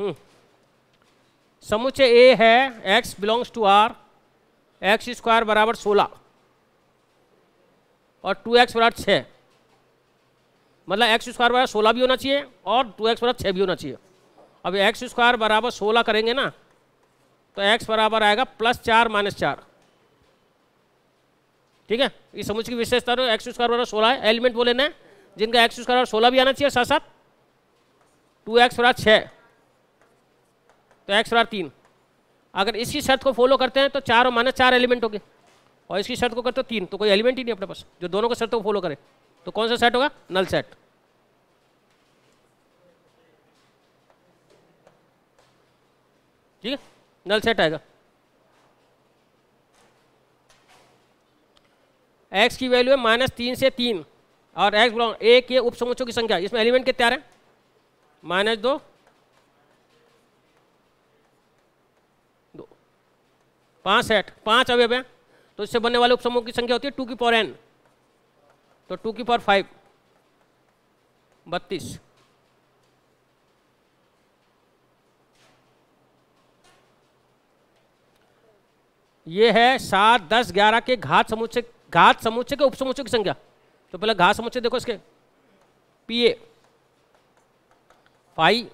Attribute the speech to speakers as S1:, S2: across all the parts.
S1: Hmm. समुच्चय A है x belongs to R x square बराबर सोलह और टू एक्स बराबर छः मतलब एक्स स्क्वायर बराबर सोलह भी होना चाहिए और टू एक्स बराबर छः भी होना चाहिए अब एक्स स्क्वायर बराबर सोलह करेंगे ना तो एक्स बराबर आएगा प्लस चार माइनस चार ठीक है ये समुच की विशेषता है एक्स स्क्वायर बराबर सोलह है एलिमेंट बोले ना जिनका एक्स स्क्वायर बराबर सोलह भी आना चाहिए साथ साथ टू एक्स बराबर छः तो एक्स बार तीन अगर इसकी शर्त को फॉलो करते हैं तो चार और माइनस चार एलिमेंट हो गए और इसकी शर्त को करते हो तीन तो कोई एलिमेंट ही नहीं अपने पास जो दोनों को शर्त को फॉलो करे तो कौन सा सेट होगा नल सेट ठीक है नल सेट आएगा एक्स की वैल्यू है माइनस तीन से तीन और एक्स बराबर एक ये उपसमुचों की संख्या इसमें एलिमेंट कितने आ रहे हैं माइनस दो पाँसठ पाँच अवयव हैं तो इससे बनने वाले उपसमूह की संख्या होती है टू की पावर एन तो टू की पावर फाइव बत्तीस ये है सात दस ग्यारह के घात समुच्चय घात समुच्चय के उपसमुच्चय की संख्या तो पहले घात समुच्चय देखो इसके पी ए फाइव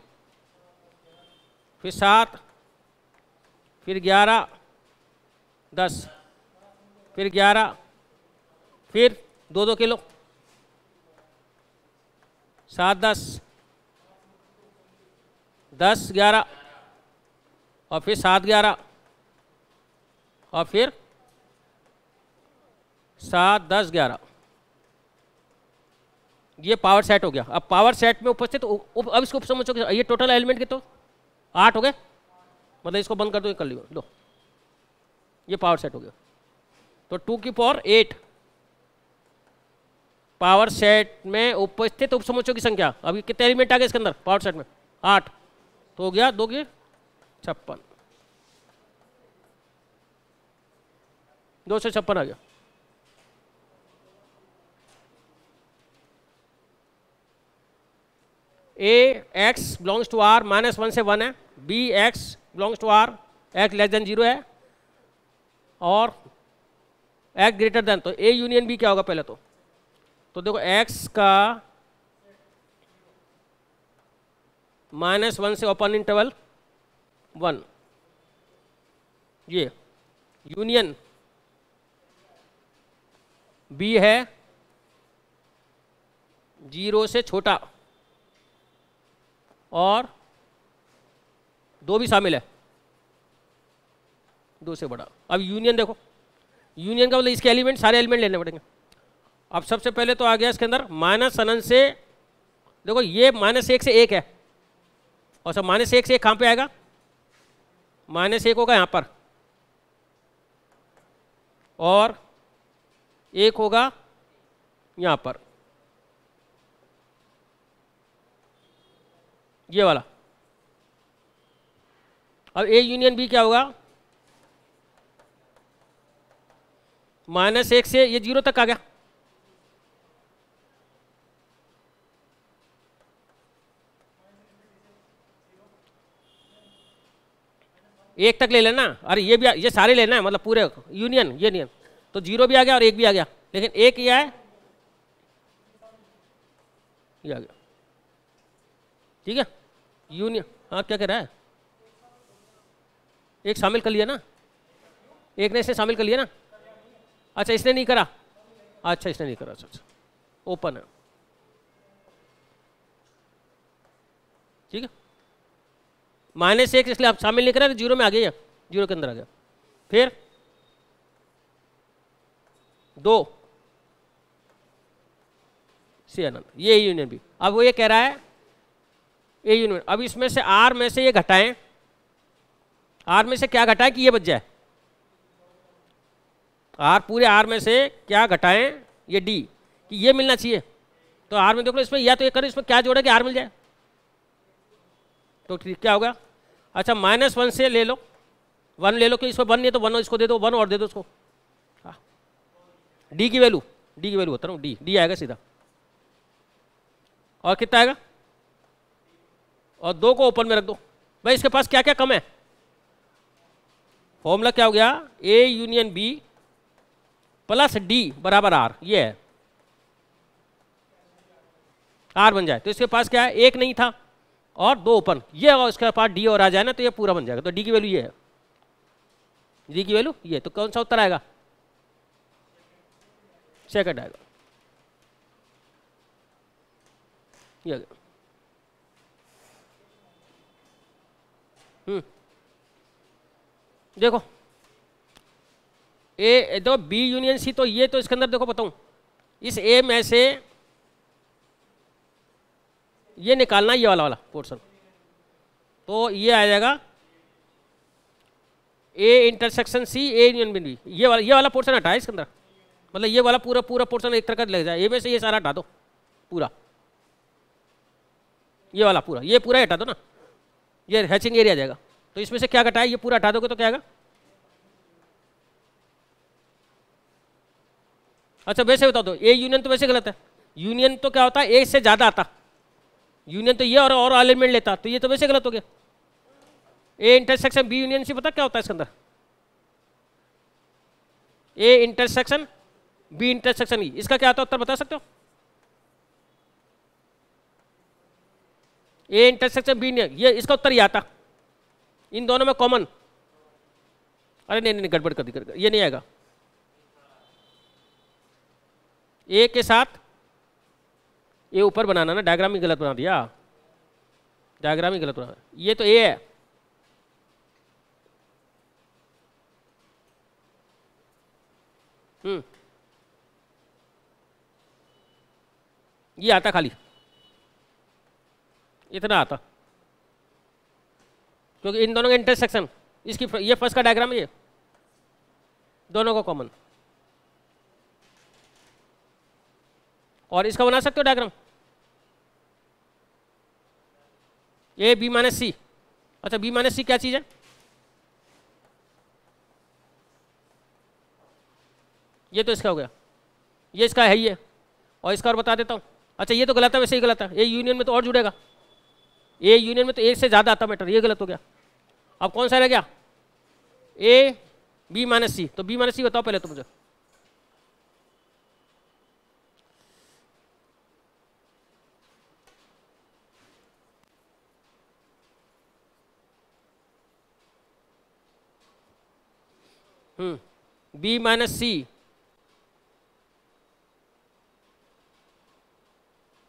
S1: फिर सात फिर ग्यारह दस फिर ग्यारह फिर दो दो किलो सात दस दस ग्यारह और फिर सात ग्यारह और फिर सात दस ग्यारह ये पावर सेट हो गया अब पावर सेट में उपस्थित तो अब इसको समझो ये टोटल एलिमेंट के तो आठ हो गए मतलब इसको बंद कर दो ये कर लियो लो ये पावर सेट हो गया तो टू की पावर एट पावर सेट में उपस्थित उपसमुचों की संख्या अभी कितने एलिमेंट आ गए इसके अंदर पावर सेट में आठ तो हो गया दो के छप्पन दो सौ छप्पन आ गया A x belongs to R minus one से वन है B x belongs to R x less than zero है और एक्स ग्रेटर देन तो ए यूनियन बी क्या होगा पहले तो तो देखो एक्स का माइनस वन से ओपन इंटरवल वन ये यूनियन बी है जीरो से छोटा और दो भी शामिल है दो से बड़ा अब यूनियन देखो यूनियन का मतलब इसके एलिमेंट सारे एलिमेंट लेने पड़ेंगे अब सबसे पहले तो आ गया इसके अंदर माइनस अनंत से देखो ये माइनस एक से एक है और सब माइनस एक से एक कहाँ पे आएगा माइनस एक होगा यहाँ पर और एक होगा यहाँ पर ये वाला अब ए यूनियन बी क्या होगा माइनस एक से ये जीरो तक आ गया एक तक ले लेना अरे ये भी ये सारे लेना है मतलब पूरे यूनियन ये नियम तो जीरो भी आ गया और एक भी आ गया लेकिन एक ये है ये आ गया ठीक है यूनियन हाँ क्या कह रहा है एक शामिल कर लिया ना एक ने इसे शामिल कर लिया ना अच्छा इसने नहीं करा अच्छा इसने नहीं करा अच्छा अच्छा ओपन है ठीक है माइनस एक इसलिए आप शामिल नहीं करा तो जीरो में आ गया जीरो के अंदर आ गया फिर दो सी अनंत ये यूनियन भी अब वो ये कह रहा है ए यूनियन अब इसमें से आर में से ये घटाएं आर में से क्या घटाएं कि ये बच जाए आर पूरे आर में से क्या घटाएं ये डी कि ये मिलना चाहिए तो आर में देख लो इसमें या तो ये करो इसमें क्या जोड़े कि आर मिल जाए तो ठीक क्या होगा अच्छा माइनस वन से ले लो वन ले लो कि इसमें वन नहीं तो वन इसको दे दो वन और दे दो उसको डी हाँ। की वैल्यू डी की वैल्यू होता ना डी डी आएगा सीधा और कितना आएगा और दो को ओपन में रख दो भाई इसके पास क्या क्या कम है फॉर्मूला क्या हो गया A union B plus D बराबर आर ये है आर बन जाए तो इसके पास क्या है एक नहीं था और दो ओपन ये इसके पास डी और आ जाए ना तो ये पूरा बन जाएगा तो डी की वैल्यू ये है डी की वैल्यू ये तो कौन सा उत्तर आएगा सेकंड आएगा ये हम्म देखो ए देखो बी यूनियन सी तो ये तो इसके अंदर देखो बताऊं इस ए में से ये निकालना ये वाला वाला पोर्सन तो ये आ जाएगा A intersection C A union B B ये वाला ये वाला पोर्सन हटा इसके अंदर मतलब ये वाला पूरा पूरा पोर्सन एक तरह का लग जाए ए में से ये सारा हटा दो पूरा ये वाला पूरा ये पूरा हटा दो ना ये हैचिंग एरिया जाएगा तो इसमें से क्या घटाए ये पूरा हटा दोगे तो क्या आएगा अच्छा वैसे बता दो ए यूनियन तो वैसे गलत है यूनियन तो क्या होता है ए से ज़्यादा आता यूनियन तो ये और और अलाइनमेंट लेता तो ये तो वैसे गलत हो गया ए इंटरसेक्शन बी यूनियन से पता क्या होता है इसके अंदर A intersection B intersection E इसका क्या आता है उत्तर बता सकते हो ए इंटरसेक्शन बी ये इसका उत्तर ये आता इन दोनों में कॉमन अरे नहीं नहीं गड़बड़ कर दी ये नहीं आएगा ए के साथ ए ऊपर बनाना ना डायग्राम ही गलत बना दिया डायग्राम ही गलत बना ये तो ए है हम्म ये आता खाली इतना आता क्योंकि इन दोनों का इंटरसेक्शन इसकी ये फर्स्ट का डायग्राम ये दोनों का कॉमन और इसका बना सकते हो diagram A B minus C अच्छा बी माइनस सी क्या चीज़ है ये तो इसका हो गया ये इसका है ही है और इसका और बता देता हूँ अच्छा ये तो गलत है वैसे ही गलत है ए यूनियन में तो और जुड़ेगा ए यूनियन में तो एक से ज़्यादा आता मैटर ये गलत हो गया अब कौन सा रह गया ए बी माइनस सी तो बी माइनस सी बताओ पहले तो मुझे हम्म। बी माइनस सी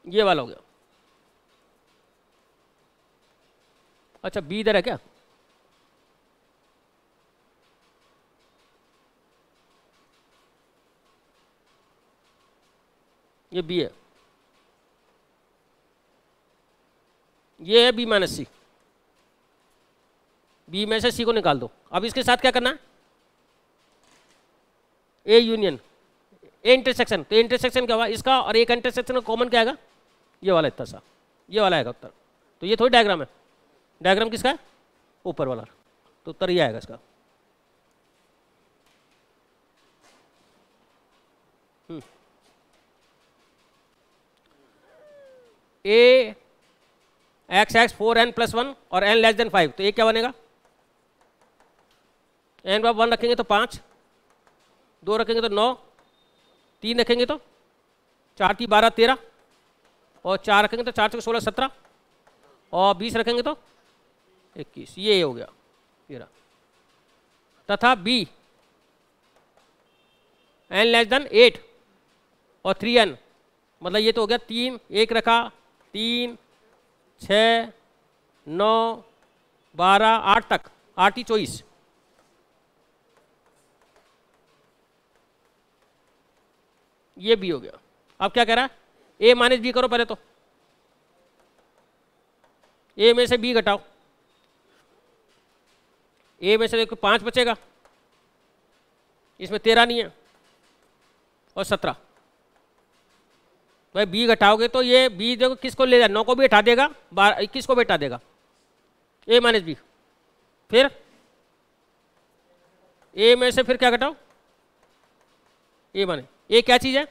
S1: ये वाला हो गया अच्छा बी इधर है क्या ये बी है ये है बी माइनस सी बी में से सी को निकाल दो अब इसके साथ क्या करना है ए यूनियन ए इंटरसेक्शन तो इंटरसेक्शन क्या हुआ इसका और एक इंटरसेक्शन का कॉमन क्या आएगा ये वाला इतना सा ये वाला आएगा उत्तर तो ये थोड़ी डायग्राम है डायग्राम किसका है ऊपर वाला तो उत्तर ये आएगा इसका A x x four n plus one और एन लेस देन फाइव तो ये क्या बनेगा एन बाब वन रखेंगे तो पाँच दो रखेंगे तो नौ तीन रखेंगे तो चार की बारह तेरह और चार रखेंगे तो चार सौ सोलह सत्रह और बीस रखेंगे तो इक्कीस ये हो गया तेरह तथा B n less than eight और थ्री एन मतलब ये तो हो गया तीन एक रखा तीन छ नौ बारह आठ तक आठ ही चौबीस ये बी हो गया अब क्या कह रहा है ए माइनस बी करो पहले तो ए में से बी घटाओ ए में से देखो पांच बचेगा इसमें तेरह नहीं है और सत्रह भाई बी घटाओगे तो ये बी देखो किसको ले जाए नौ को भी हटा देगा बारह इक्कीस को भी हटा देगा ए माइनस बी फिर ए में से फिर क्या घटाओ ए माइनस ये क्या चीज़ है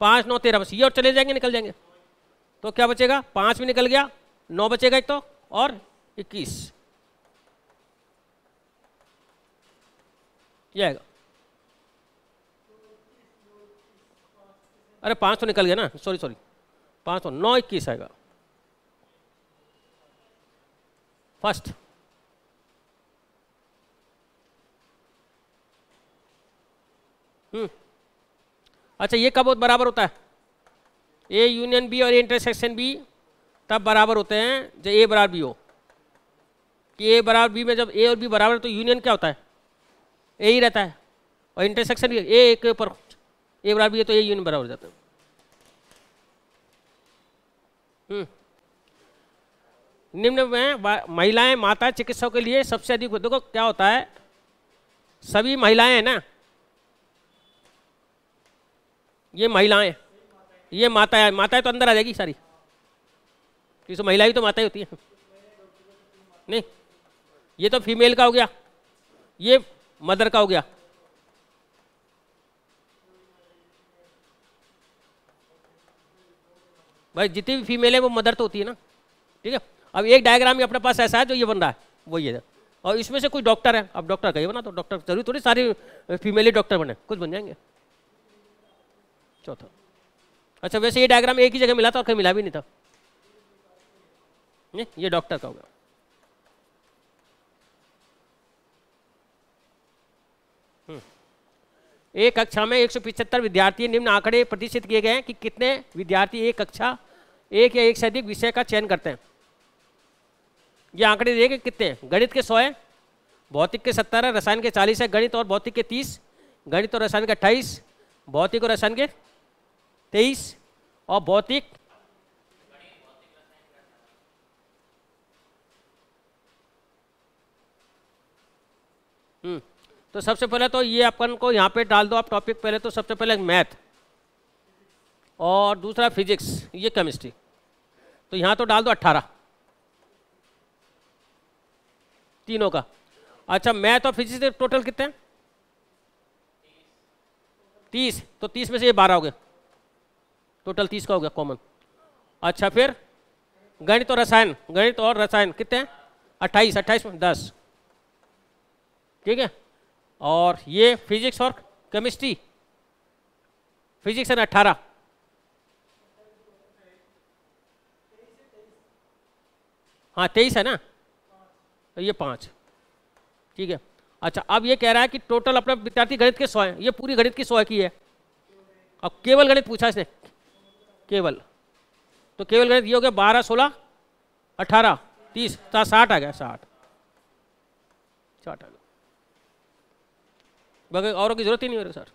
S1: पाँच नौ तेरह बस ये और चले जाएंगे निकल जाएंगे तो क्या बचेगा पाँच भी निकल गया नौ बचेगा एक तो और इक्कीस आएगा अरे पाँच तो निकल गया ना सॉरी सॉरी पाँच तो नौ इक्कीस आएगा फर्स्ट हम्म अच्छा ये कब बराबर होता है ए यूनियन बी और इंटरसेक्शन बी तब बराबर होते हैं जब ए बराबर बी हो कि ए बराबर बी में जब ए और बी बराबर तो यूनियन क्या होता है ए ही रहता है और इंटरसेक्शन भी ए एक ऊपर ए बराबर बी है तो ए यूनियन बराबर हो जाता है हम्म। निम्न में महिलाएं माता चिकित्सकों के लिए सबसे अधिक देखो क्या होता है सभी महिलाएं हैं ना ये महिलाएं ये माता है माताएं तो अंदर आ जाएगी सारी क्योंकि महिलाएं तो माताएं होती हैं नहीं ये तो फीमेल का हो गया ये मदर का हो गया भाई जितनी भी फीमेल है वो मदर तो होती है ना ठीक है अब एक डायग्राम अपने पास ऐसा है जो ये बन रहा है वो ये है और इसमें से कुछ डॉक्टर है अब डॉक्टर कहिए बना तो डॉक्टर जरूर थोड़ी सारी फीमेल ही डॉक्टर बने कुछ बन जाएंगे चौथा अच्छा वैसे ये डायग्राम एक ही जगह मिला था और कहीं मिला भी नहीं था नहीं ये डॉक्टर का होगा हम्म। एक कक्षा में एक विद्यार्थी निम्न आंकड़े प्रतिष्ठित किए गए हैं कि कितने विद्यार्थी एक कक्षा एक या एक से अधिक विषय का चयन करते हैं ये आंकड़े दिए गए कितने गणित के सौ है भौतिक के सत्तर है रसायन के चालीस है गणित और भौतिक के तीस गणित और रसायन के अट्ठाईस भौतिक और रसायन के तेईस और भौतिक हम्म, तो सबसे पहले तो ये अपन को यहाँ पे डाल दो आप टॉपिक पहले तो सबसे पहले मैथ और दूसरा फिजिक्स ये केमिस्ट्री तो यहाँ तो डाल दो अट्ठारह तीनों का अच्छा मैथ और फिजिक्स टोटल कितने हैं तीस तो तीस में से ये बारह हो गए टोटल तीस का हो गया कॉमन अच्छा फिर गणित और रसायन गणित और रसायन कितने हैं अट्ठाईस अट्ठाईस में दस ठीक है और ये फिजिक्स और केमिस्ट्री फिजिक्स है ना अट्ठारह हाँ तेईस है ना तो ये पाँच ठीक है अच्छा अब ये कह रहा है कि टोटल अपना विद्यार्थी गणित के सौ है ये पूरी गणित की सौ की है अब केवल गणित पूछा इसने केवल तो केवल गणित ये हो गया बारह सोलह अठारह तीस तो साठ आ गया साठ साठ आ गया बाकी औरों की जरूरत ही नहीं हो रही सर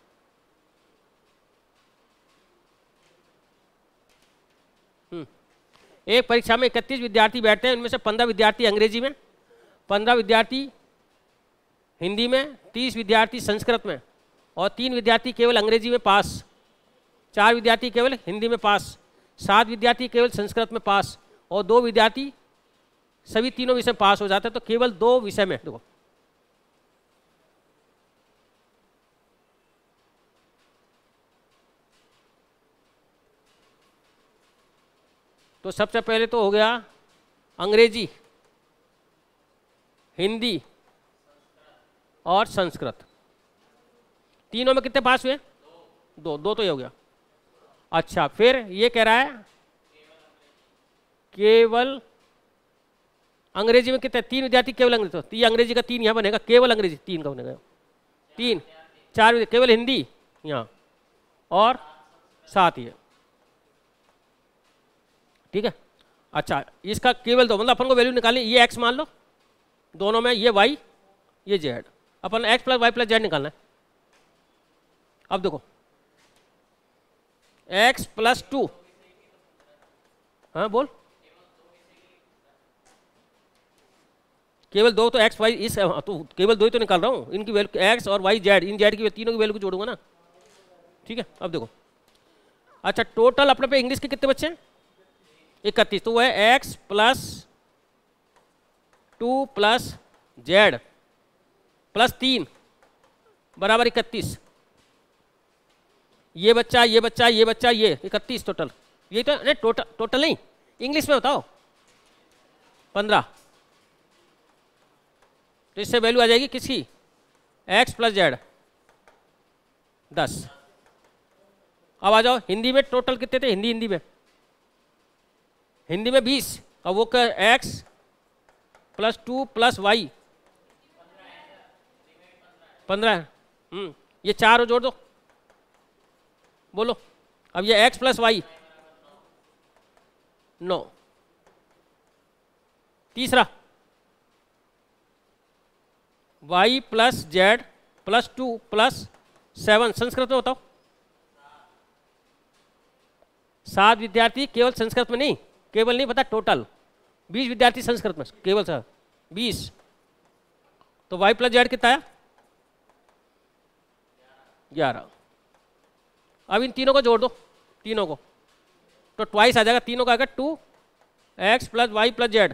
S1: एक परीक्षा में इकतीस विद्यार्थी बैठते हैं उनमें से पंद्रह विद्यार्थी अंग्रेजी में पंद्रह विद्यार्थी हिंदी में तीस विद्यार्थी संस्कृत में और तीन विद्यार्थी केवल अंग्रेजी में पास चार विद्यार्थी केवल हिंदी में पास सात विद्यार्थी केवल संस्कृत में पास और दो विद्यार्थी सभी तीनों विषय पास हो जाते हैं तो केवल दो विषय में देखो तो सबसे पहले तो हो गया अंग्रेजी हिंदी और संस्कृत तीनों में कितने पास हुए दो दो तो ये हो गया अच्छा फिर ये कह रहा है केवल अंग्रेजी में कितने तीन विद्यार्थी केवल अंग्रेजी तो ये अंग्रेजी का तीन यहाँ बनेगा केवल अंग्रेजी तीन का बनेगा तीन चार केवल हिंदी यहाँ और सात ये ठीक है अच्छा इसका केवल दो मतलब अपन को वैल्यू निकालनी ये एक्स मान लो दोनों में ये वाई ये जेड अपन x plus y plus z निकालना है अब देखो एक्स प्लस टू हाँ बोल केवल दो तो एक्स वाई इस हाँ, तो केवल दो ही तो निकाल रहा हूँ इनकी वैल्यू एक्स और वाई जेड इन जेड की तीनों की वैल्यू को जोड़ूंगा ना ठीक है अब देखो अच्छा टोटल अपने पे इंग्लिश के कितने बच्चे हैं इकतीस तो वह x plus two plus z plus तीन बराबर इकतीस ये बच्चा ये बच्चा ये बच्चा ये इकतीस टोटल ये तो अरे टोटल टोटल नहीं इंग्लिश में बताओ पंद्रह तो इससे वैल्यू आ जाएगी किसकी एक्स प्लस जेड दस अब आ जाओ हिंदी में टोटल कितने थे हिंदी हिंदी में हिंदी में बीस अब वो क्या x plus two plus y पंद्रह हम्म, ये चार जोड़ दो बोलो अब ये एक्स प्लस वाई नो तीसरा y plus z plus two plus seven Sanskrit में बताओ सात विद्यार्थी केवल संस्कृत में नहीं केवल नहीं पता टोटल बीस विद्यार्थी संस्कृत में केवल सर बीस तो वाई प्लस जेड कितना आया ग्यारह अब इन तीनों को जोड़ दो तीनों को तो ट्वाइस आ जाएगा तीनों का आएगा two x plus y plus z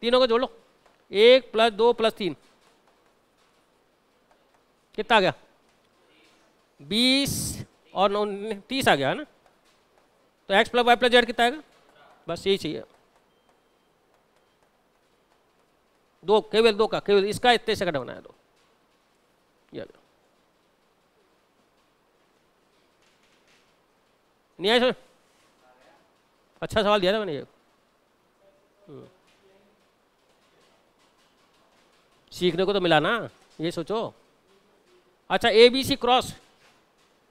S1: तीनों को जोड़ लो एक प्लस दो प्लस तीन कितना आ गया बीस और नौ तीस आ गया है ना तो x plus y plus z कितना आएगा बस यही चाहिए दो केवल दो का केवल इसका इतने सेकंड बनाया दो ये नहीं आए सर अच्छा सवाल दिया था मैंने हम्म। सीखने को तो मिला ना ये सोचो अच्छा A B C cross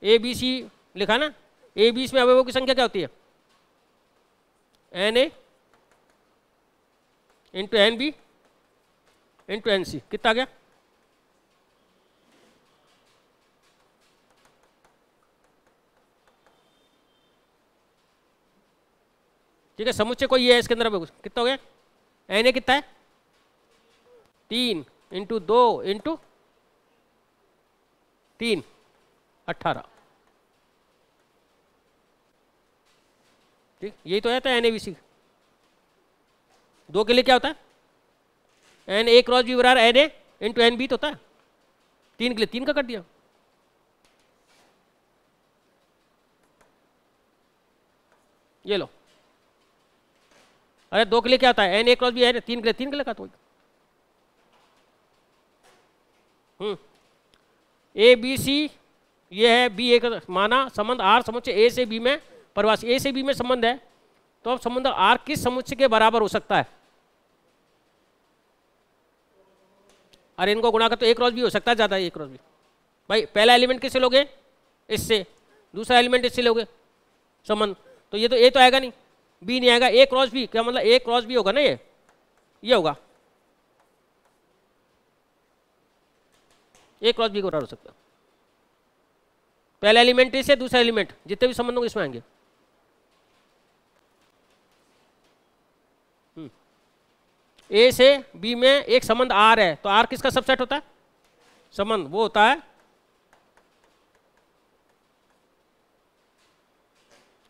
S1: A B C लिखा ना ए बी सी में अवयवों की संख्या क्या होती है n A into n B into n C कितना गया ठीक है समुच्चय कोई है इसके अंदर कितना हो गया एन ए कितना है तीन इंटू दो इंटू तीन अट्ठारह ठीक यही तो है एन ए बी सी दो के लिए क्या होता है एन ए क्रॉस बी बराबर n A into n B तो होता है तीन के लिए तीन का कर दिया ये लो अरे दो के लिए क्या होता है एन ए क्रॉस भी है ना तीन के लिए तीन के लिए का तो ए बी सी ये है बी ए का माना संबंध आर समुच्चय ए से बी में परवास ए से बी में संबंध है तो अब संबंध आर किस समुच्चय के बराबर हो सकता है अरे इनको गुणा कर तो एक क्रॉस भी हो सकता है ज़्यादा एक क्रॉस भी भाई पहला एलिमेंट किससे लोगे इससे दूसरा एलिमेंट इससे लोगे संबंध तो ये तो ए तो आएगा नहीं बी नहीं आएगा ए क्रॉस बी क्या मतलब ए क्रॉस बी होगा ना ये ये होगा ए क्रॉस बी को हो सकता पहला एलिमेंट इसे दूसरा एलिमेंट जितने भी संबंध होंगे इसमें आएंगे ए हम्म। से बी में एक संबंध आर है तो आर किसका सबसेट होता है संबंध वो होता है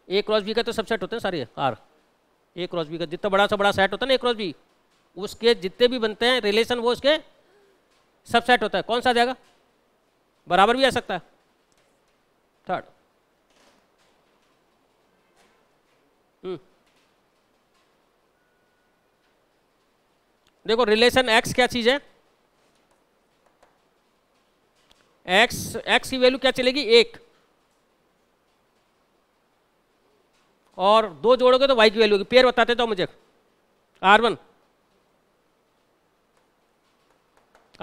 S1: ए क्रॉस बी का तो सबसेट होते हैं सारे आर ए क्रॉस बी का जितना बड़ा सा बड़ा सेट होता है ना ए क्रॉस बी उसके जितने भी बनते हैं रिलेशन वो उसके सबसेट होता है कौन सा आ जाएगा बराबर भी आ सकता है थर्ड हम्म। देखो रिलेशन एक्स क्या चीज है एक्स एक्स की वैल्यू क्या चलेगी एक और दो जोड़ोगे तो वाई की वैल्यू होगी पेयर बताते तो मुझे R one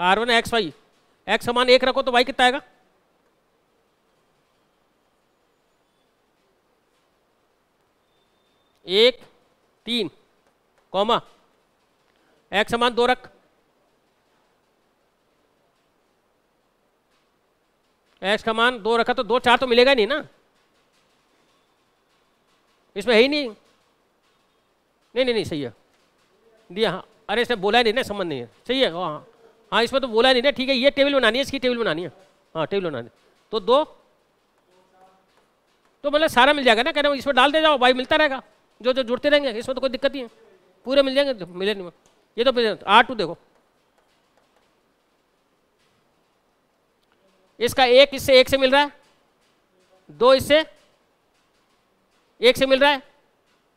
S1: R one x y x समान एक रखो तो वाई कितना आएगा एक तीन कॉमा एक्स समान दो रख एक्स समान दो रखा तो दो चार तो मिलेगा नहीं ना इसमें है ही नहीं नहीं नहीं नहीं सही है दिया हाँ अरे इसमें बोला नहीं ना संबंध नहीं है सही है हाँ हाँ इसमें तो बोला नहीं ना ठीक है ये टेबल बनानी है इसकी टेबल बनानी है हाँ टेबल बनानी तो दो तो मतलब सारा मिल जाएगा ना कह रहे इसमें डाल दे जाओ भाई मिलता रहेगा जो जो जुड़ते रहेंगे इसमें तो कोई दिक्कत नहीं है पूरे मिल जाएंगे तो मिले नहीं ये तो आठ टू देखो इसका एक इससे एक से मिल रहा है दो इससे एक से मिल रहा है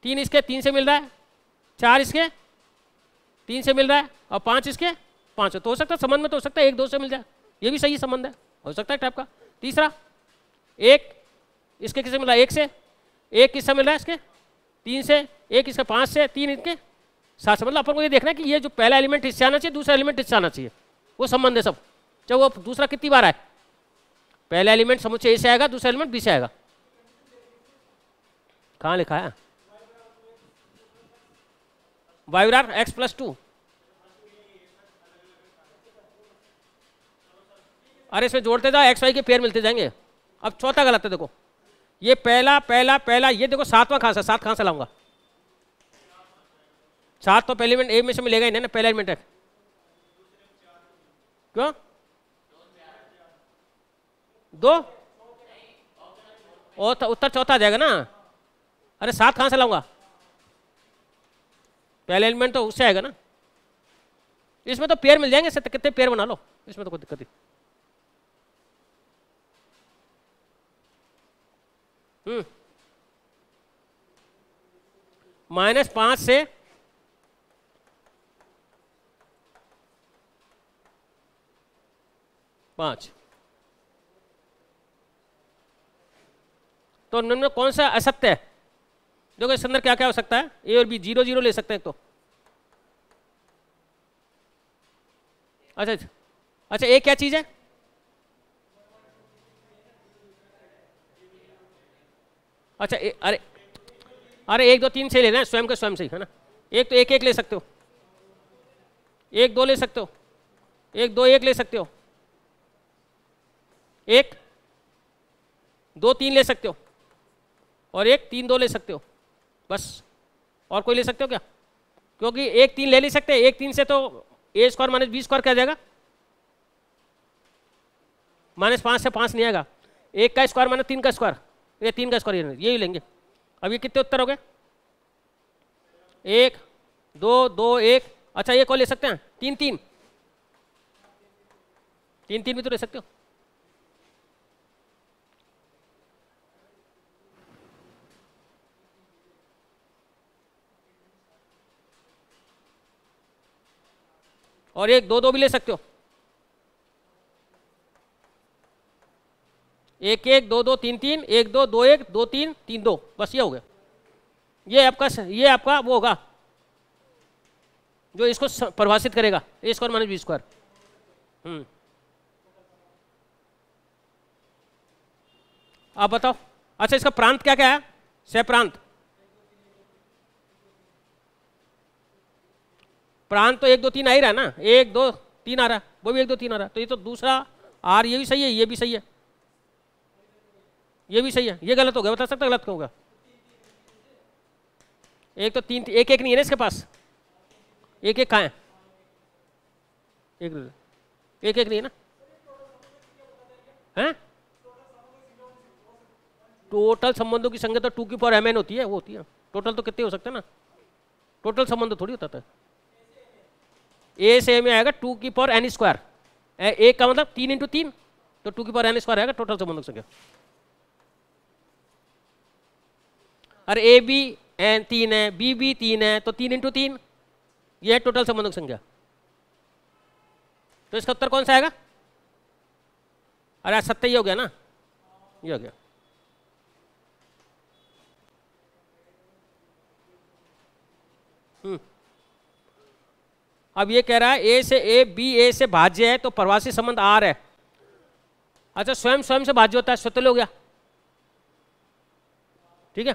S1: तीन इसके तीन से मिल रहा है चार इसके तीन से मिल रहा है और पाँच इसके पाँच तो हो सकता है संबंध में तो हो सकता है एक दो से मिल जाए ये भी सही संबंध है हो सकता है टाइप का तीसरा एक इसके किससे मिल रहा है एक से एक किससे मिल रहा है इसके तीन से एक इसके पाँच से तीन इसके सात से मतलब अपन को ये देखना है कि ये जो पहला एलिमेंट इससे आना चाहिए दूसरा एलिमेंट इससे आना चाहिए वो संबंध है सब चाहे वो दूसरा कितनी बार आए पहला एलिमेंट समुचे ए से आएगा दूसरा एलिमेंट बी से आएगा कहाँ लिखा है वाई एक्स प्लस टू अरे इसमें जोड़ते जाओ एक्स वाई के पेयर मिलते जाएंगे अब चौथा गलत है देखो ये पहला पहला पहला ये देखो सातवां खांसा सात खांसा लाऊंगा सात तो पहले एलिमेंट ए में से मिलेगा ही नहीं ना पहला एलिमेंट है क्यों दो और तो उत्तर चौथा आ जाएगा ना अरे सात कहाँ से लाऊंगा पहले एलिमेंट तो उससे आएगा ना इसमें तो पेयर मिल जाएंगे कितने पेयर बना लो इसमें तो कोई दिक्कत नहीं हम्म। माइनस पांच से पांच तो निम्न कौन सा असत्य है देखो इसके अंदर क्या क्या हो सकता है ए और बी जीरो जीरो ले सकते हैं तो अच्छा अच्छा अच्छा ए क्या चीज़ है अच्छा ए, अरे अरे एक दो तीन से लेना हैं स्वयं का स्वयं से है ना एक तो एक एक ले सकते हो एक दो ले सकते हो एक दो एक ले सकते हो एक दो तीन ले सकते हो और एक तीन दो ले सकते हो बस और कोई ले सकते हो क्या क्योंकि एक तीन ले नहीं सकते एक तीन से तो A square minus B square क्या जाएगा माइनस पाँच से पाँच नहीं आएगा एक का स्क्वायर माइनस तीन का स्क्वायर ये तीन का स्क्वायर ये ही लेंगे अब ये कितने उत्तर हो गए एक दो दो एक अच्छा ये कौन ले सकते हैं तीन तीन तीन तीन भी तो ले सकते हो और एक दो दो भी ले सकते हो एक एक दो दो तीन तीन एक दो दो एक दो तीन तीन दो बस ये हो गया ये आपका ये आपका वो होगा जो इसको परिभाषित करेगा A square minus B square हम्म आप बताओ अच्छा इसका प्रांत क्या क्या है सह प्रांत प्राण तो एक दो तीन आ ही रहा ना एक दो तीन आ रहा वो भी एक दो तीन आ रहा तो ये तो दूसरा आर ये भी सही है ये भी सही है ये भी सही है ये गलत हो गया बता सकता गलत होगा एक तो तीन एक एक नहीं है ना इसके पास एक एक कहाँ है एक एक एक नहीं है ना हैं टोटल संबंधों की संख्या तो टू की फॉर एम एन होती है वो होती है टोटल तो कितने हो सकते हैं ना टोटल संबंध थोड़ी होता था ए से में आएगा टू की पावर एन स्क्वायर ए का मतलब तीन इंटू तीन तो टू की पावर एन स्क्वायर आएगा टोटल संबंधक संख्या और ए बी एन तीन है बी बी तीन है तो तीन इंटू तीन यह है टोटल संबंधक संख्या तो इसका उत्तर कौन सा आएगा अरे सत्य ही हो गया ना ये हो गया हम्म अब ये कह रहा है ए से ए बी ए से भाज्य है तो प्रवासी संबंध आर है अच्छा स्वयं स्वयं से भाज्य होता है स्वतल हो गया ठीक है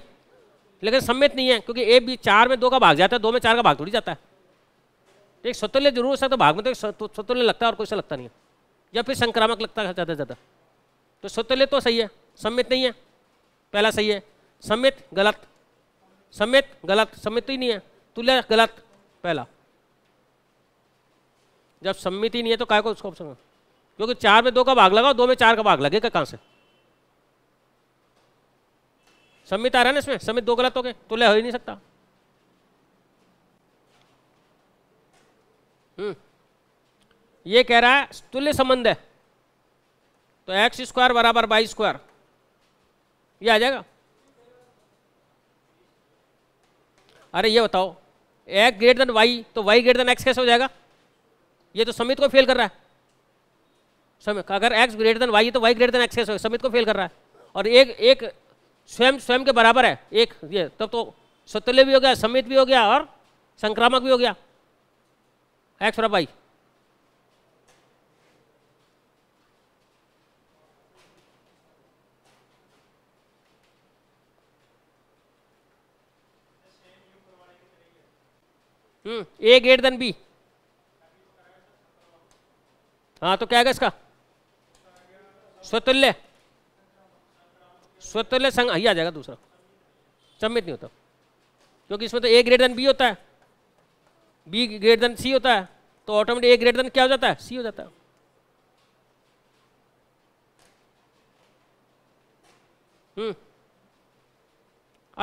S1: लेकिन सम्मित नहीं है क्योंकि ए बी चार में दो का भाग जाता है दो में चार का भाग थोड़ी जाता है ठीक स्वतुल्य जरूर हो सकता तो भाग में तो स्वतुल्य लगता है और कोई से लगता नहीं है या फिर संक्रामक लगता है ज़्यादा ज़्यादा तो स्वतुल्य तो सही है सम्मित नहीं है पहला सही है सम्मित गलत सम्मित गलत सम्मित तो ही नहीं है तुल्य गलत पहला जब सम्मिति नहीं है तो काय को उसको ऑप्शन क्योंकि चार में दो का भाग लगाओ दो में चार का भाग लगेगा कहां से सम्मित आ रहा है ना इसमें सम्मित दो गलत हो गए तो ले हो ही नहीं सकता हम्म। ये कह रहा है तुल्य संबंध है तो एक्स स्क्वायर बराबर बाई स्क्वायर ये आ जाएगा अरे ये बताओ एक्स ग्रेटर देन वाई तो वाई ग्रेटर देन एक्स कैसे हो जाएगा ये तो समित को फेल कर रहा है समित अगर एक्स ग्रेटर देन वाई है तो वाई ग्रेटर देन एक्स है समित को फेल कर रहा है और एक एक स्वयं स्वयं के बराबर है एक ये तब तो, तो सतुल्य भी हो गया समित भी हो गया और संक्रामक भी हो गया एक्स और y A greater than B हाँ तो क्या आएगा इसका स्वतुल्य स्वतुल्य संघ हाँ, आ जाएगा दूसरा सम्मित नहीं होता क्योंकि इसमें तो ए ग्रेटर देन बी होता है बी ग्रेटर देन सी होता है तो ऑटोमेटिक ए ग्रेटर देन क्या हो जाता है सी हो जाता है हम्म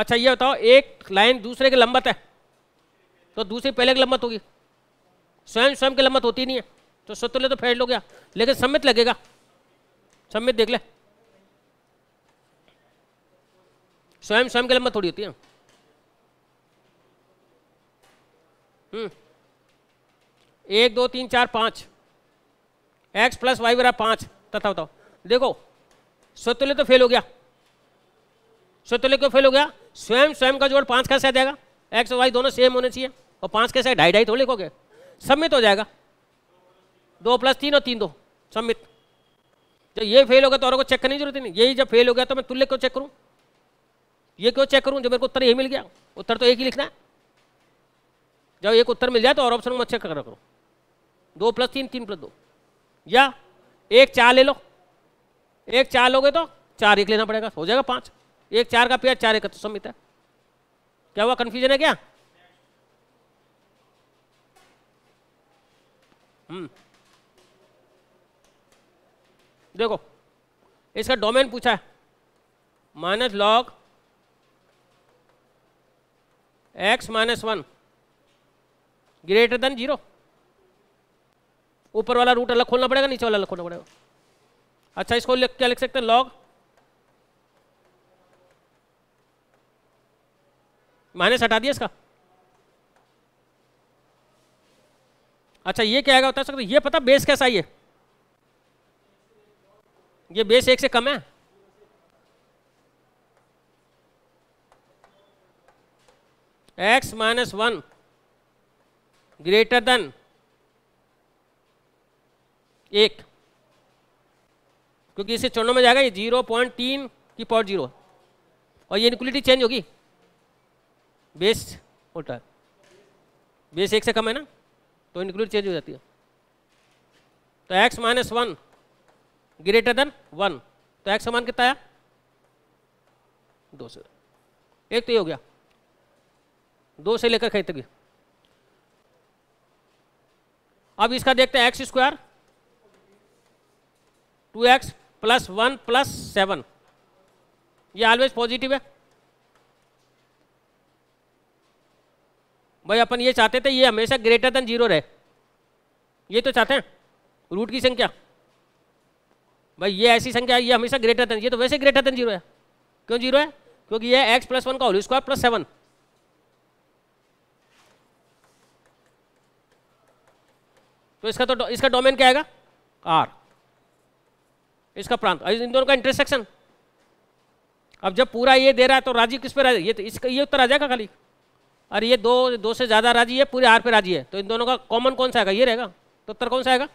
S1: अच्छा ये बताओ एक लाइन दूसरे के लंबत है तो दूसरी पहले की लंबत होगी स्वयं स्वयं की लंबत होती नहीं है तो सतुल्य तो फेल हो गया लेकिन सम्मित लगेगा सम्मित देख ले स्वयं स्वयं के लंबा थोड़ी होती है हम्म। एक दो तीन चार पांच एक्स प्लस वाई बराबर पांच तथा बताओ देखो स्वतुल्य तो फेल हो गया स्वतुल्य क्यों फेल हो गया स्वयं स्वयं का जोड़ पांच कैसे आ जाएगा एक्स वाई दोनों सेम होने चाहिए और पांच कैसे ढाई ढाई तो लिखोगे सम्मित हो जाएगा दो प्लस तीन और तीन दो सम्मित जब ये फेल हो गया तो और को चेक करने की जरूरत नहीं यही जब फेल हो गया तो मैं तुल्य क्यों चेक करूँ ये क्यों चेक करूँ जब मेरे को उत्तर यही मिल गया उत्तर तो एक ही लिखना है जब एक उत्तर मिल जाए तो और ऑप्शन में चेक करो दो प्लस तीन तीन प्लस दो या एक चार ले लो एक चार लोगे तो चार एक लेना पड़ेगा हो जाएगा पाँच एक चार का पेयर चार एक तो सम्मित है क्या हुआ कन्फ्यूजन है क्या हम्म देखो इसका डोमेन पूछा है minus log x minus one greater than zero ऊपर वाला रूट अलग खोलना पड़ेगा नीचे वाला अलग खोलना पड़ेगा अच्छा इसको लिख क्या लिख सकते हैं लॉग माइनस हटा दिया इसका अच्छा ये क्या आएगा बता सकते ये पता बेस कैसा ही है ये बेस एक से कम है x minus one greater than एक क्योंकि इसे छोड़ने में जाएगा ये जीरो पॉइंट तीन की पॉइंट जीरो और ये इनक्वलिटी चेंज होगी बेस उल्टा बेस एक से कम है ना तो इनक्लूड चेंज हो जाती है तो x minus one greater than one तो एक्स समान कितना आया दो से एक तो ये हो गया दो से लेकर कहीं तक अब इसका देखते हैं x square two x plus one plus seven ये ऑलवेज पॉजिटिव है भाई अपन ये चाहते थे ये हमेशा ग्रेटर देन जीरो रहे ये तो चाहते हैं रूट की संख्या भाई ये ऐसी संख्या ये हमेशा ग्रेटर देन ये तो वैसे ग्रेटर देन जीरो है क्यों जीरो है क्योंकि ये एक्स प्लस वन का होल स्क्वायर प्लस सेवन तो इसका तो इसका डोमेन क्या आएगा आर इसका प्रांत इन दोनों का इंटरसेक्शन अब जब पूरा ये दे रहा है तो राजी किस पे राजी ये तो इसका ये उत्तर आ जाएगा खाली अरे ये दो दो से ज़्यादा राजी है पूरे आर पे राजी है तो इन दोनों का कॉमन कौन सा आएगा ये रहेगा तो उत्तर कौन सा आएगा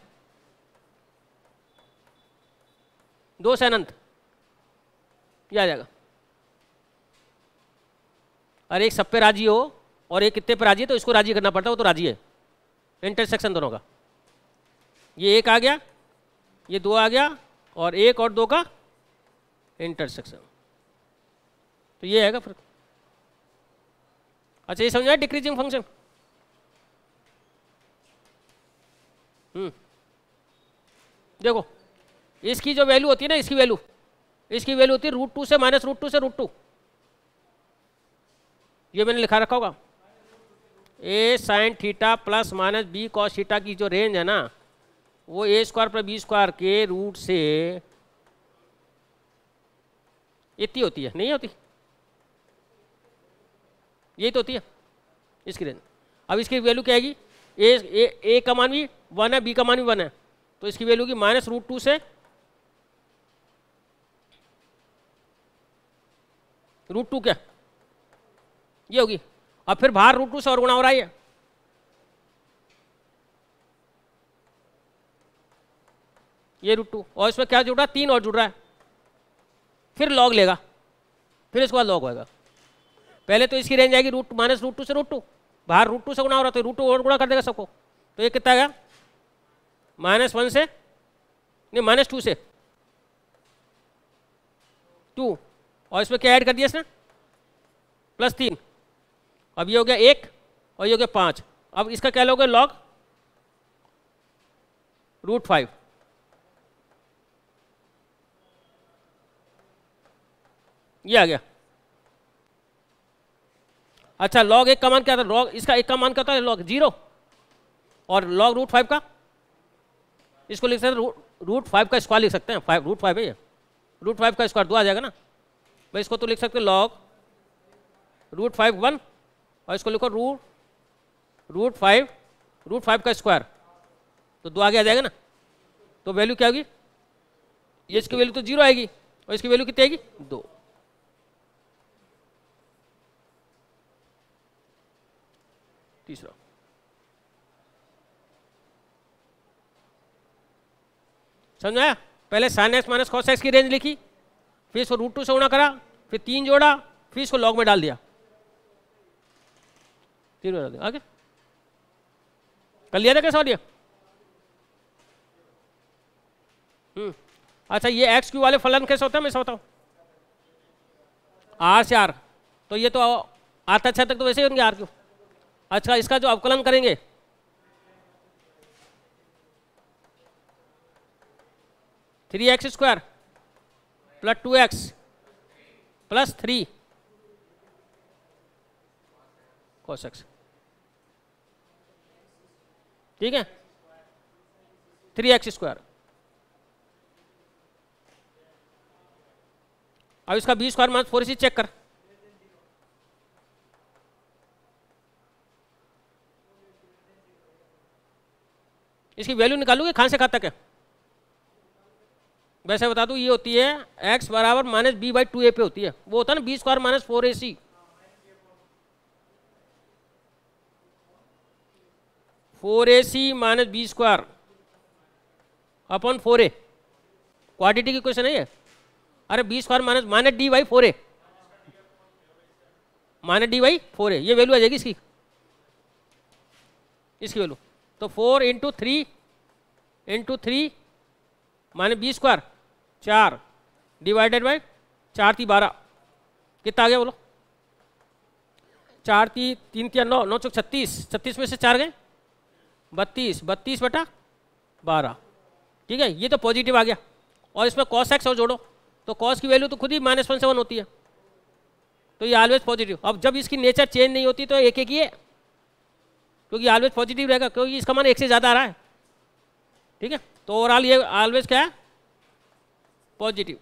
S1: दो से अनंत आ जाएगा अरे एक सब पे राजी हो और एक कितने पे राजी है तो इसको राजी करना पड़ता है वो तो राजी है इंटरसेक्शन दोनों का ये एक आ गया ये दो आ गया और एक और दो का इंटरसेक्शन तो ये आएगा फिर अच्छा ये समझ डिक्रीजिंग फंक्शन देखो इसकी जो वैल्यू होती है ना इसकी वैल्यू इसकी वैल्यू होती है रूट टू से माइनस रूट टू से रूट टू ये मैंने लिखा रखा होगा A sine theta plus minus B cos theta की जो रेंज है ना वो A square plus B square के रूट से इतनी होती है नहीं होती यही तो होती है इसकी रेंज अब इसकी वैल्यू क्या आएगी ए ए, ए का मान भी वन है बी का मान भी वन है तो इसकी वैल्यू की माइनस रूट टू से रूट टू क्या ये होगी और फिर बाहर रूट टू से और गुणा हो रहा है ये रूट टू और इसमें क्या जुड़ रहा है तीन और जुड़ रहा है फिर लॉग लेगा फिर इसके बाद लॉग होगा पहले तो इसकी रेंज आएगी रूट माइनस रूट टू से रूट टू बाहर रूट टू से गुणा हो रहा तो रूट टू और गुणा कर देगा सबको तो ये कितना आएगा माइनस वन से नहीं माइनस टू से टू और इसमें क्या ऐड कर दिया इसने प्लस तीन अब ये हो गया एक और ये हो गया पाँच अब इसका क्या लोगे लॉग रूट फाइव ये आ गया अच्छा लॉग एक का मान क्या था लॉग इसका एक का मान क्या था लॉग जीरो और लॉग रूट फाइव का इसको लिख सकते हैं रूट फाइव का स्क्वायर लिख सकते हैं फाइव रूट फाइव है ये रूट फाइव का स्क्वायर दो आ जाएगा ना भाई इसको तो लिख सकते लॉग रूट फाइव वन और इसको लिखो root root five root five का स्क्वायर तो दो आगे आ जाएगा ना तो वैल्यू क्या होगी ये इसकी वैल्यू तो जीरो आएगी और इसकी वैल्यू कितनी आएगी दो तीसरा समझाया पहले sine x minus cos x की रेंज लिखी फिर इसको रूट टू से गुणा करा फिर तीन जोड़ा फिर इसको लॉग में डाल दिया तीन में डाल दिया ओके कर लिया था कैसा लिया हम्म, अच्छा ये एक्स क्यू वाले फलन कैसे होता है मैं समझता हूँ आर से आर तो ये तो आता छः तक तो वैसे ही होंगे आर क्यू अच्छा इसका जो अवकलन करेंगे three x square plus two x plus three cos ठीक है थ्री एक्स स्क्वायर अब इसका B square minus four C check कर इसकी वैल्यू निकालूंगे खान से कहां तक है वैसे बता दूँ ये होती है एक्स बराबर minus B by two A पे होती है वो होता है ना B square minus four A C four A C minus B square upon four A की क्वेश्चन है ये अरे B square minus minus D by four A minus D by four A ये वैल्यू आ जाएगी इसकी इसकी वैल्यू तो four into three into three minus B square चार डिवाइडेड बाई चार थी बारह कितना आ गया बोलो चार थी तीन तीन नौ नौ चौक छत्तीस छत्तीस में से चार गए बत्तीस बत्तीस बटा बारह ठीक है ये तो पॉजिटिव आ गया और इसमें कॉस एक्स और जोड़ो तो कॉस की वैल्यू तो खुद ही माइनस वन सेवन होती है तो ये ऑलवेज पॉजिटिव अब जब इसकी नेचर चेंज नहीं होती तो एक एक ही है क्योंकि ऑलवेज पॉजिटिव रहेगा क्योंकि इसका मान एक से ज़्यादा आ रहा है ठीक है तो ओवरऑल ये ऑलवेज क्या है पॉजिटिव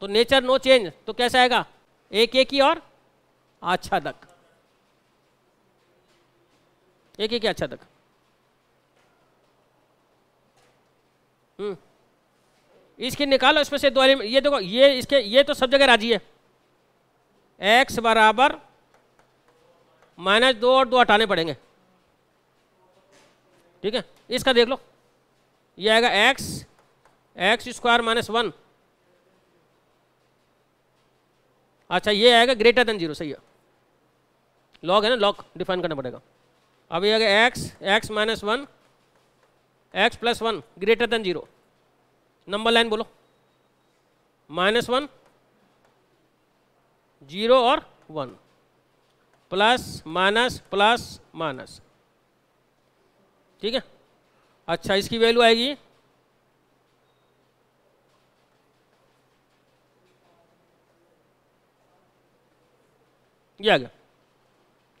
S1: तो नेचर नो चेंज तो कैसा आएगा एक एक ही और अच्छा तक एक एक आच्छादक हम्म इसकी निकालो इसमें से दो ये देखो ये इसके ये तो सब जगह राजी है एक्स बराबर माइनस दो और दो हटाने पड़ेंगे ठीक है इसका देख लो ये आएगा x x square minus one अच्छा ये आएगा ग्रेटर देन जीरो सही है लॉग है ना लॉग डिफाइन करना पड़ेगा अब ये आएगा x x minus one x plus one greater than zero number line बोलो माइनस वन जीरो और one plus minus plus minus ठीक है अच्छा इसकी वैल्यू आएगी ये आ गया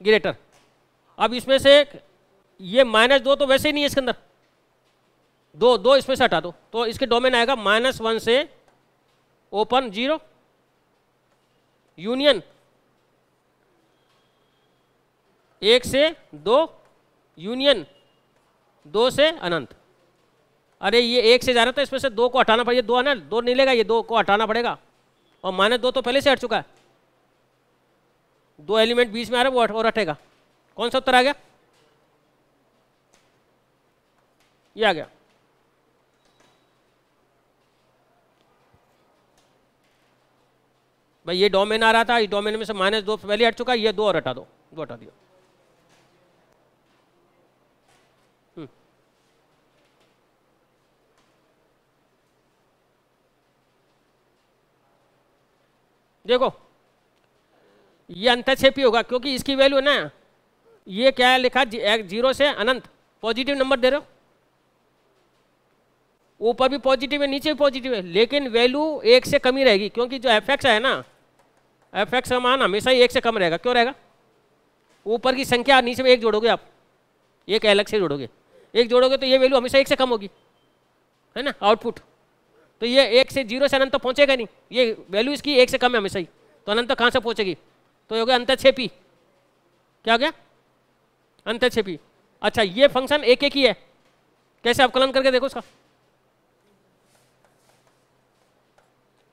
S1: ग्रेटर अब इसमें से ये माइनस दो तो वैसे ही नहीं है इसके अंदर दो दो इसमें से हटा दो तो इसके डोमेन आएगा माइनस वन से ओपन जीरो यूनियन एक से दो यूनियन दो से अनंत अरे ये एक से जा रहा था इसमें से दो को हटाना पड़ेगा दो है ना दो नहीं लेगा ये दो को हटाना पड़ेगा और माइनस दो तो पहले से हट चुका है दो एलिमेंट बीच में आ रहा है वो और हटेगा कौन सा उत्तर आ गया ये आ गया भाई ये डोमेन आ रहा था इस डोमेन में से माइनस दो पहले हट चुका ये दो और हटा दो दो हटा दिया हम्म। देखो ये अंतक्षेपी होगा क्योंकि इसकी वैल्यू ना ये क्या है लिखा जीरो से अनंत पॉजिटिव नंबर दे रहे हो ऊपर भी पॉजिटिव है नीचे भी पॉजिटिव है लेकिन वैल्यू एक से कम ही रहेगी क्योंकि जो एफ है ना एफ एक्स का मान हमेशा ही एक से कम रहेगा क्यों रहेगा ऊपर की संख्या नीचे में एक जोड़ोगे आप एक अलग से जोड़ोगे एक जोड़ोगे तो ये वैल्यू हमेशा एक से कम होगी है ना आउटपुट तो ये एक से जीरो से अनंत तो पहुंचेगा नहीं ये वैल्यू इसकी एक से कम है हमेशा ही तो अनंत तो कहाँ से पहुंचेगी तो हो गया अंतक्षेपी क्या हो गया अंतक्षेपी अच्छा ये फंक्शन एक एक ही है कैसे अवकलन करके देखो उसका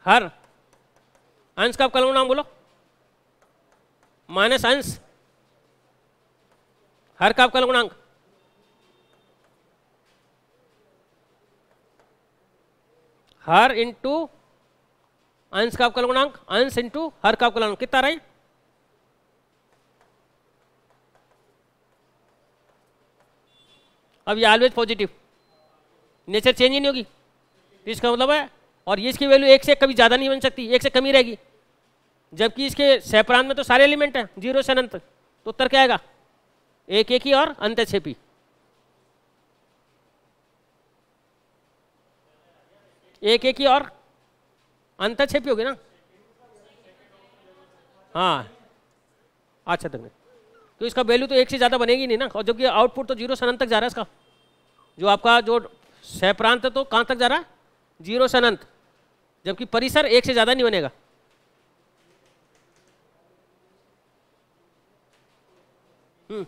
S1: हर अंश का आप नाम बोलो माइनस अंश हर का अवकलन गुणांक हर इंटू अंश का अवकलन गुणांक अंश इंटू हर का अवकलन कितना रही अब ये ऑलवेज पॉजिटिव नेचर चेंज ही नहीं होगी तो इसका मतलब है और ये इसकी वैल्यू एक से कभी ज़्यादा नहीं बन सकती एक से कमी रहेगी जबकि इसके सैपरान में तो सारे एलिमेंट हैं जीरो से अनंत तो उत्तर क्या आएगा एक एक ही और अंत छेपी एक एक ही और अंत छेपी होगी ना हाँ अच्छा धन्यवाद तो इसका वैल्यू तो एक से ज़्यादा बनेगी नहीं ना और जबकि आउटपुट तो जीरो से अनंत तक जा रहा है इसका जो आपका जो सह प्रांत तो कहाँ तक जा रहा है जीरो से अनंत जबकि परिसर एक से ज़्यादा नहीं बनेगा हम्म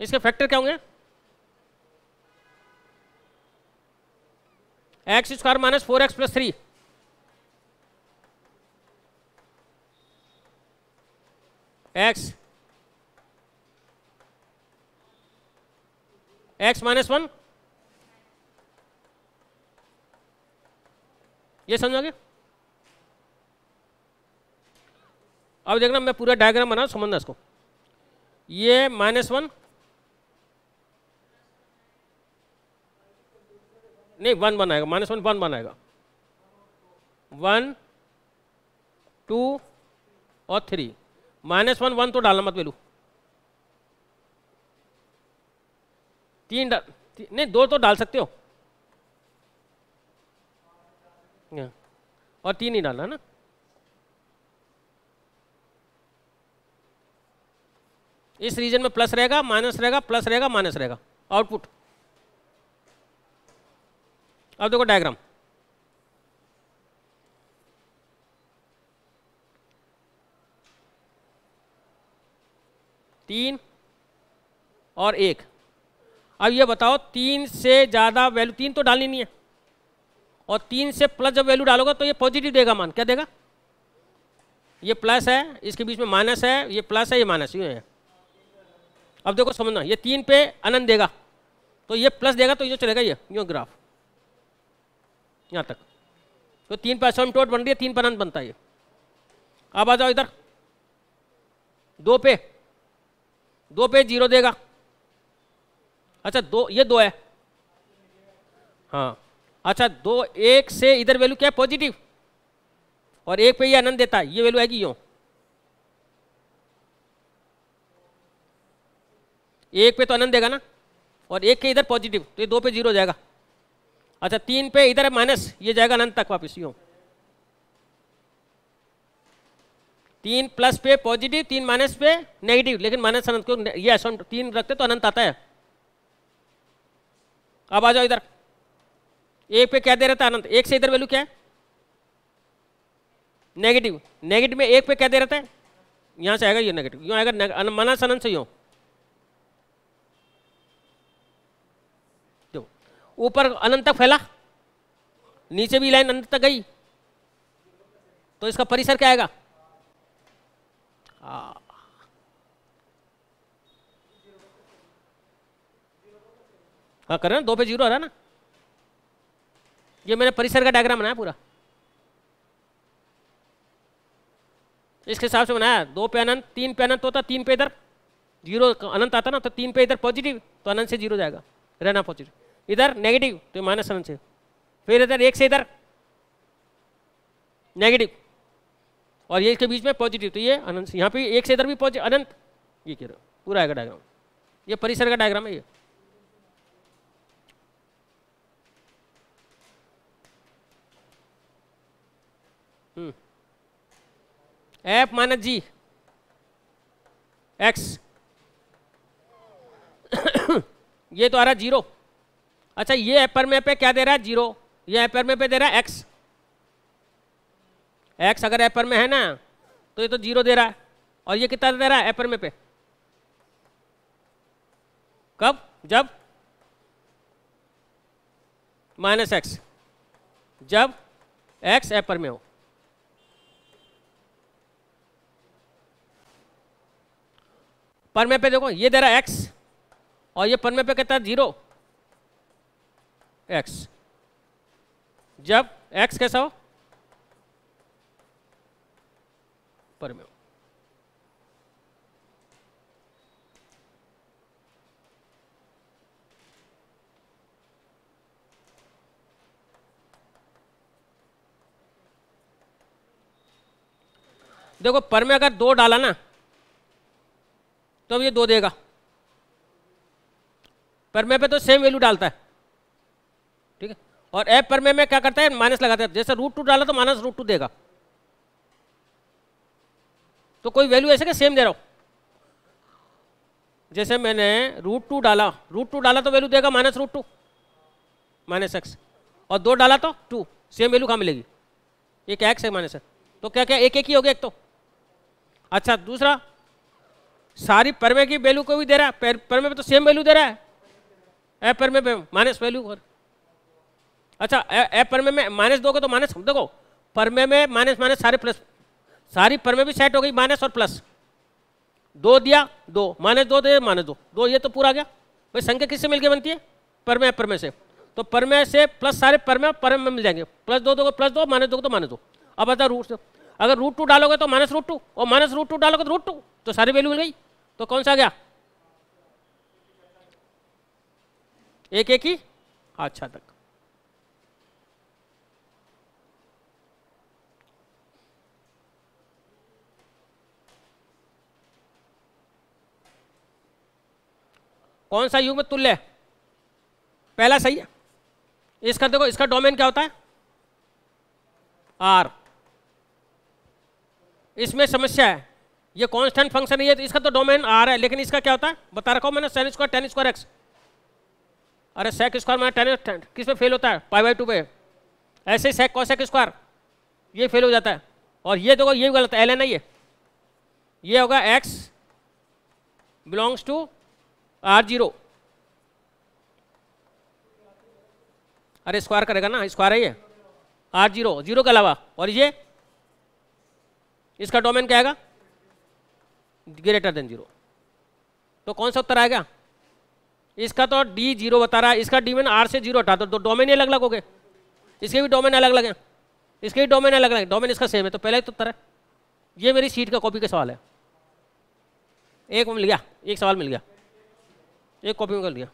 S1: इसके फैक्टर क्या होंगे x square minus four x plus three x x minus one ये समझोगे अब देखना मैं पूरा डायग्राम बना समझना इसको ये माइनस वन नहीं वन बनाएगा माइनस वन वन बनाएगा वन टू और थ्री माइनस वन वन तो डालना मत बेलू तीन डाल ती, नहीं दो तो डाल सकते हो और तीन ही डालना ना इस रीजन में प्लस रहेगा माइनस रहेगा प्लस रहेगा माइनस रहेगा आउटपुट अब देखो डायग्राम तीन और एक अब ये बताओ तीन से ज़्यादा वैल्यू तीन तो डालनी नहीं है और तीन से प्लस जब वैल्यू डालोगे तो ये पॉजिटिव देगा मान क्या देगा ये प्लस है इसके बीच में माइनस है ये प्लस है ये माइनस ये है अब देखो समझना ये तीन पे अनंत देगा तो ये प्लस देगा तो ये चलेगा ये यू ग्राफ यहाँ तक तो तीन पर स्वयं टोट बन रही है तीन पर अनंत बनता है अब आ जाओ इधर दो पे दो पे जीरो देगा अच्छा दो ये दो है हाँ अच्छा दो एक से इधर वैल्यू क्या है पॉजिटिव और एक पे ये आनंद देता है ये वैल्यू आएगी यू एक पे तो आनंद देगा ना और एक के इधर पॉजिटिव तो ये दो पे जीरो जाएगा अच्छा तीन पे इधर है माइनस ये जाएगा अनंत तक वापस यूँ तीन प्लस पे पॉजिटिव तीन माइनस पे नेगेटिव लेकिन माइनस अनंत को ये तीन रखते तो अनंत आता है अब आ जाओ इधर एक पे क्या दे रहा था अनंत एक से इधर वैल्यू क्या है नेगेटिव नेगेटिव में एक पे क्या दे रहा था यहाँ से आएगा ये नेगेटिव यूँ आएगा माइनस अनंत से यूँ ऊपर अनंत तक फैला नीचे भी लाइन अनंत तक गई तो इसका परिसर क्या आएगा हाँ, हाँ कर रहे दो पे जीरो आ रहा ना ये मैंने परिसर का डायग्राम बनाया पूरा इसके हिसाब से बनाया दो पे अनंत तीन पे अनंत होता तीन पे इधर जीरो अनंत आता ना तो तीन पे इधर पॉजिटिव तो अनंत से जीरो जाएगा रहना पॉजिटिव इधर नेगेटिव तो माइनस वन से फिर इधर एक से इधर नेगेटिव और ये इसके बीच में पॉजिटिव तो ये अनंत यहाँ पे एक से इधर भी पॉजिटिव अनंत ये कह रहा पूरा आएगा डायग्राम ये परिसर का डायग्राम है ये एफ हम्म। माइनस जी एक्स ये तो आ रहा जीरो अच्छा ये एपर में पे क्या दे रहा है जीरो ये एपर में पे दे रहा है एक्स एक्स अगर एपर में है ना तो ये तो जीरो दे रहा है और ये कितना दे रहा है एपर में पे कब जब माइनस एक्स जब एक्स एपर में हो पर में पे देखो ये दे रहा है एक्स और ये पर में पे कितना जीरो एक्स जब एक्स कैसा हो पर में देखो पर में अगर दो डाला ना तो अब ये दो देगा पर में पे तो सेम वैल्यू डालता है और ए परमे में क्या करता है माइनस लगाता है जैसे रूट टू डाला तो माइनस रूट टू देगा तो कोई वैल्यू ऐसे क्या सेम दे रहा हूं जैसे मैंने रूट टू डाला रूट टू डाला तो वैल्यू देगा minus root two minus x और दो डाला तो टू सेम वैल्यू कहाँ मिलेगी एक एक्स है माइनस तो क्या क्या एक एक ही हो गया एक तो अच्छा दूसरा सारी परमे की वैल्यू को भी दे रहा है परमे में तो सेम वैल्यू दे रहा है ए परमे पे माइनस वैल्यू और अच्छा ए परमे में माइनस दोगे तो माइनस देखो परमे में माइनस माइनस सारे प्लस सारी परमे भी सेट हो गई माइनस और प्लस दो दिया दो माइनस दो दे माइनस दो दो ये तो पूरा गया भाई संख्या किससे मिलकर बनती है परमे परमे से तो परमे से प्लस सारे परमे परमे में मिल जाएंगे प्लस दो दोगे प्लस दो माइनस दोगे तो माइनस दो अब अच्छा रूट से अगर रूट टू डालोगे तो माइनस रूट टू और माइनस रूट टू डालोगे तो रूट टू तो सारी वैल्यू मिल गई तो कौन सा गया एक एक ही अच्छा तक कौन सा युग्म तुल्य है पहला सही है इसका देखो इसका डोमेन क्या होता है आर इसमें समस्या है ये कांस्टेंट फंक्शन नहीं है तो इसका तो डोमेन आर है लेकिन इसका क्या होता है बता रखा हूँ मैंने sine square tan square x अरे सेक स्क्वायर मैंने टेन टेन किस में फेल होता है पाई बाई टू पे ऐसे ही सेक कॉसेक स्क्वायर ये फेल हो जाता है और ये देखो ये गलत है एल एन आई ये होगा x belongs to R zero अरे स्क्वायर करेगा ना स्क्वायर है ये आर जीरो जीरो के अलावा और ये इसका डोमेन क्या आएगा ग्रेटर देन जीरो तो कौन सा उत्तर आएगा इसका तो डी जीरो बता रहा है इसका डी में आर से जीरो हटा तो डोमेन ही अलग अलग हो गए इसके भी डोमेन अलग अलग हैं इसके भी डोमेन अलग अलग डोमेन इसका सेम है तो पहला तो उत्तर है ये मेरी सीट का कॉपी का सवाल है एक मिल गया एक सवाल मिल गया एक कॉपी में कर लिया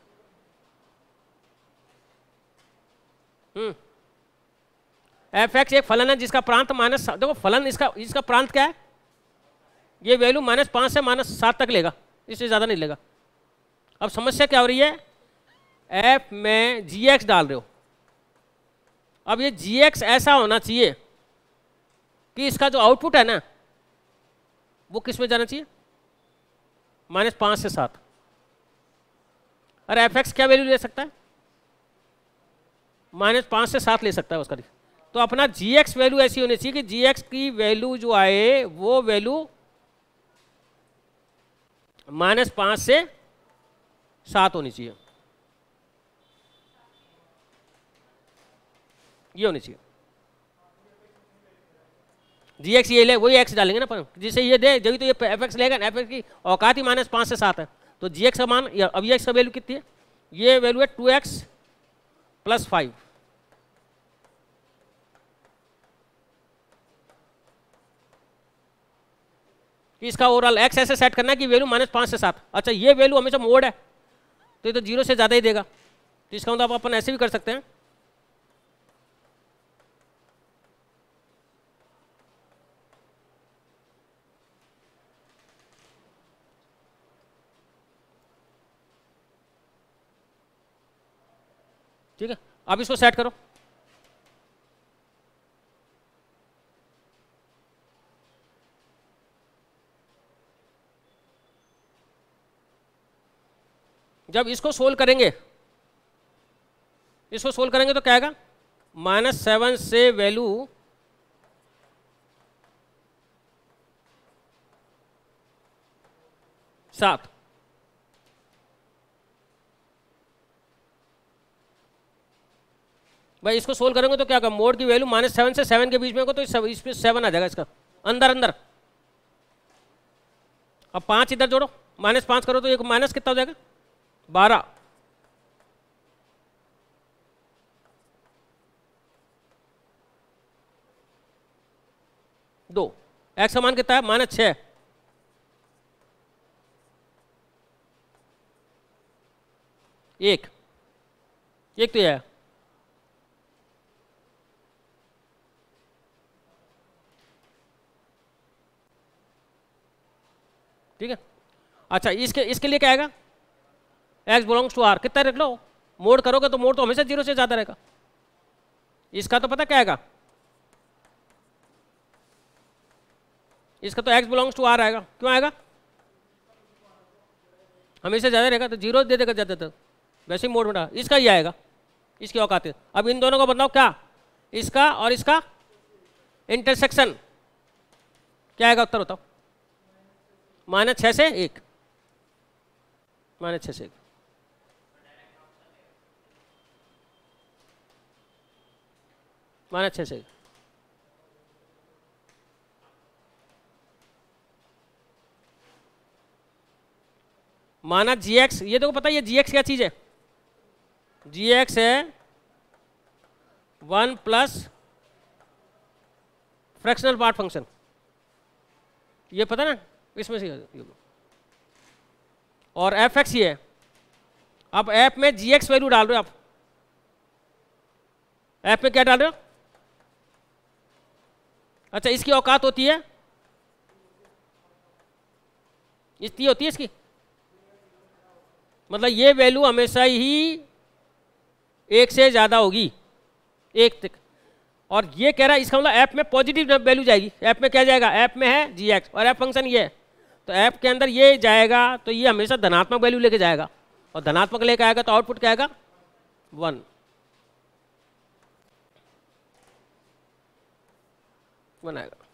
S1: एफ एक्स एक फलन है जिसका प्रांत माइनस देखो फलन इसका इसका प्रांत क्या है ये वैल्यू माइनस पाँच से माइनस सात तक लेगा इससे ज़्यादा नहीं लेगा अब समस्या क्या हो रही है एफ में जी एक्स डाल रहे हो अब ये जी एक्स ऐसा होना चाहिए कि इसका जो आउटपुट है ना वो किस में जाना चाहिए माइनस पाँच से सात अरे एफ एक्स क्या वैल्यू ले सकता है माइनस पाँच से सात ले सकता है उसका तो अपना जी एक्स वैल्यू ऐसी होनी चाहिए कि जी एक्स की वैल्यू जो आए वो वैल्यू माइनस पाँच से सात होनी चाहिए ये होनी चाहिए जी एक्स ये ले वही एक्स डालेंगे ना जिसे ये दे जब तो ये एफ एक्स लेगा एफ एक्स की औकात ही माइनस पाँच से सात है तो जी एक्स का मान अब ये एक्स का वैल्यू कितनी है ये वैल्यू है टू एक्स प्लस फाइव इसका ओवरऑल एक्स ऐसे सेट करना है कि वैल्यू माइनस पाँच से सात अच्छा ये वैल्यू हमेशा मोड है तो ये तो जीरो से ज़्यादा ही देगा तो इसका मतलब अपन ऐसे भी कर सकते हैं ठीक है आप इसको सेट करो जब इसको सोल्व करेंगे इसको सोल्व करेंगे तो क्या माइनस सेवन से वैल्यू सात भाई इसको सोल्व करेंगे तो क्या होगा मोड की वैल्यू माइनस सेवन से सेवन के बीच में होगा तो इस पे सेवन आ जाएगा इसका अंदर अंदर अब पांच इधर जोड़ो माइनस पांच करो तो एक माइनस कितना हो जाएगा बारह दो एक समान कितना है माइनस छ एक एक तो यह है ठीक है अच्छा इसके इसके लिए क्या आएगा एक्स बिलोंग्स टू आर कितना रख लो मोड करोगे तो मोड तो हमेशा जीरो से ज़्यादा रहेगा इसका तो पता क्या आएगा इसका तो एक्स बिलोंग्स टू आर आएगा क्यों आएगा हमेशा ज़्यादा रहेगा तो जीरो दे देगा ज़्यादा तक वैसे ही मोड बना इसका ही आएगा इसकी औकात है अब इन दोनों को बताओ क्या इसका और इसका इंटरसेक्शन क्या आएगा उत्तर बताओ माइनस छः से एक माइनस छः से एक माइनस छः से एक माना जी एक्स ये देखो पता है ये जी एक्स क्या चीज़ है जी एक्स है one plus fractional part function ये पता ना इसमें से और एफ एक्स ये आप ऐप में जी एक्स वैल्यू डाल रहे हो आप एप में क्या डाल रहे हो अच्छा इसकी औकात होती है इसकी होती है इसकी मतलब ये वैल्यू हमेशा ही एक से ज़्यादा होगी एक तक और ये कह रहा है इसका मतलब ऐप में पॉजिटिव वैल्यू जाएगी ऐप में क्या जाएगा ऐप में है जी एक्स और ऐप फंक्शन ये है तो ऐप के अंदर ये जाएगा तो ये हमेशा धनात्मक वैल्यू लेके जाएगा और धनात्मक लेके आएगा तो आउटपुट क्या आएगा वन वन आएगा